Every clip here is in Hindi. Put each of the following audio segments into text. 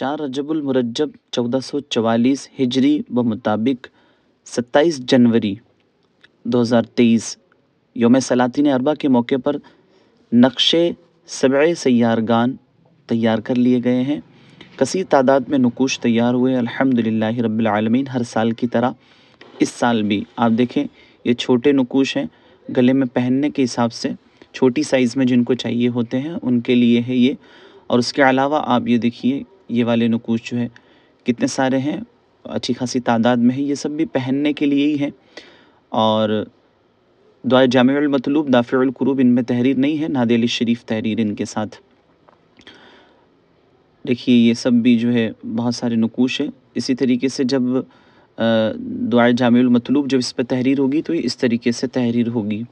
चार रजबुल मुरजब चौदह सौ चवालीस हिजरी व मुताबिक सत्ताईस जनवरी दो हज़ार तेईस योम सलातिन अरबा के मौके पर नक्शे सब सैारगान तैयार कर लिए गए हैं कसी तादाद में नकोश तैयार हुए अल्हम्दुलिल्लाह रबालमीन हर साल की तरह इस साल भी आप देखें ये छोटे नकूश हैं गले में पहनने के हिसाब से छोटी साइज़ में जिनको चाहिए होते हैं उनके लिए है ये और उसके अलावा आप ये देखिए ये वाले नकूश जो है कितने सारे हैं अच्छी खासी तादाद में है ये सब भी पहनने के लिए ही है और दुआ जामतलूब दाफ़िलकुरूब इनमें तहरीर नहीं है नादेली शरीफ तहरीर इनके साथ देखिए ये सब भी जो है बहुत सारे नकूश हैं इसी तरीके से जब दुआ जामतलूब जब इस पर तहरीर होगी तो इस तरीके से तहरीर होगी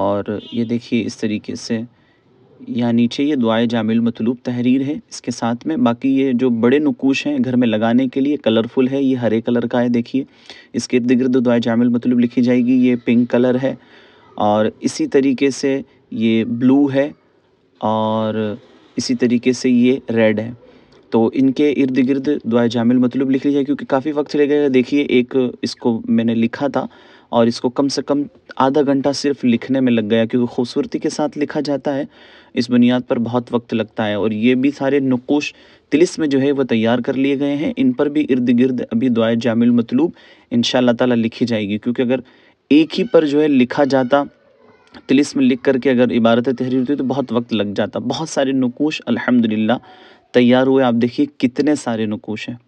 और ये देखिए इस तरीके से या नीचे ये दुआए जामिल मतलूब तहरीर है इसके साथ में बाकी ये जो बड़े नकूश हैं घर में लगाने के लिए कलरफुल है ये हरे कलर का है देखिए इसके इर्द गिर्द दुआए जामिल मतलूब लिखी जाएगी ये पिंक कलर है और इसी तरीके से ये ब्लू है और इसी तरीके से ये रेड है तो इनके इर्द गिर्द दुआ जामिल मतलूब लिख लीजिए क्योंकि काफ़ी वक्त चले गए देखिए एक इसको मैंने लिखा था और इसको कम से कम आधा घंटा सिर्फ लिखने में लग गया क्योंकि खूबसूरती के साथ लिखा जाता है इस बुनियाद पर बहुत वक्त लगता है और ये भी सारे नकोश तिलिस में जो है वो तैयार कर लिए गए हैं इन पर भी इर्द गिर्द अभी दुआ जामिल मतलूब इन ताला लिखी जाएगी क्योंकि अगर एक ही पर जो है लिखा जाता तिलिस में लिख करके अगर इबारत तहरीर होती तो बहुत वक्त लग जाता बहुत सारे नकोश अलहमदिल्ला तैयार हुए आप देखिए कितने सारे नकोश हैं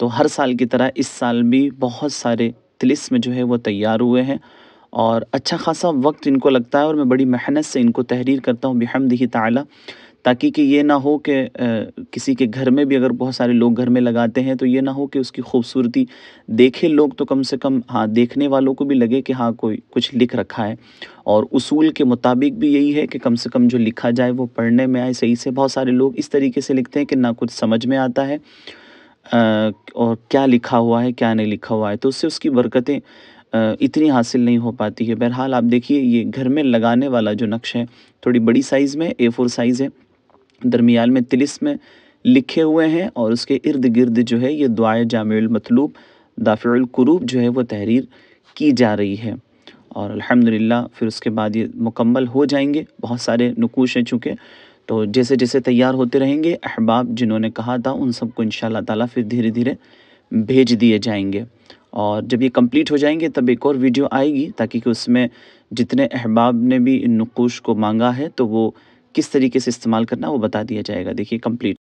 तो हर साल की तरह इस साल भी बहुत सारे मजलिस में जो है वो तैयार हुए हैं और अच्छा खासा वक्त इनको लगता है और मैं बड़ी मेहनत से इनको तहरीर करता हूँ बेहमद ही ताला ताकि कि ये ना हो कि किसी के घर में भी अगर बहुत सारे लोग घर में लगाते हैं तो ये ना हो कि उसकी खूबसूरती देखे लोग तो कम से कम हाँ देखने वालों को भी लगे कि हाँ कोई कुछ लिख रखा है और उसूल के मुताबिक भी यही है कि कम से कम जो लिखा जाए वो पढ़ने में आए सही से बहुत सारे लोग इस तरीके से लिखते हैं कि ना कुछ समझ में आता है और क्या लिखा हुआ है क्या नहीं लिखा हुआ है तो उससे उसकी बरकतें इतनी हासिल नहीं हो पाती है बहरहाल आप देखिए ये घर में लगाने वाला जो नक्श है थोड़ी बड़ी साइज़ में ए फोर साइज़ है दरमियाल में तिलिस में लिखे हुए हैं और उसके इर्द गिर्द जो है ये दुआ मतलूब दाफिलकरूब जो है वो तहरीर की जा रही है और अलहमदिल्ला फिर उसके बाद ये मुकम्मल हो जाएंगे बहुत सारे नकूश हैं चूँकि तो जैसे जैसे तैयार होते रहेंगे अहबाब जिन्होंने कहा था उन सबको इन ताला फिर धीरे धीरे भेज दिए जाएंगे और जब ये कंप्लीट हो जाएंगे तब एक और वीडियो आएगी ताकि कि उसमें जितने अहबाब ने भी इन नक़ूश को मांगा है तो वो किस तरीके से इस्तेमाल करना वो बता दिया जाएगा देखिए कम्प्लीट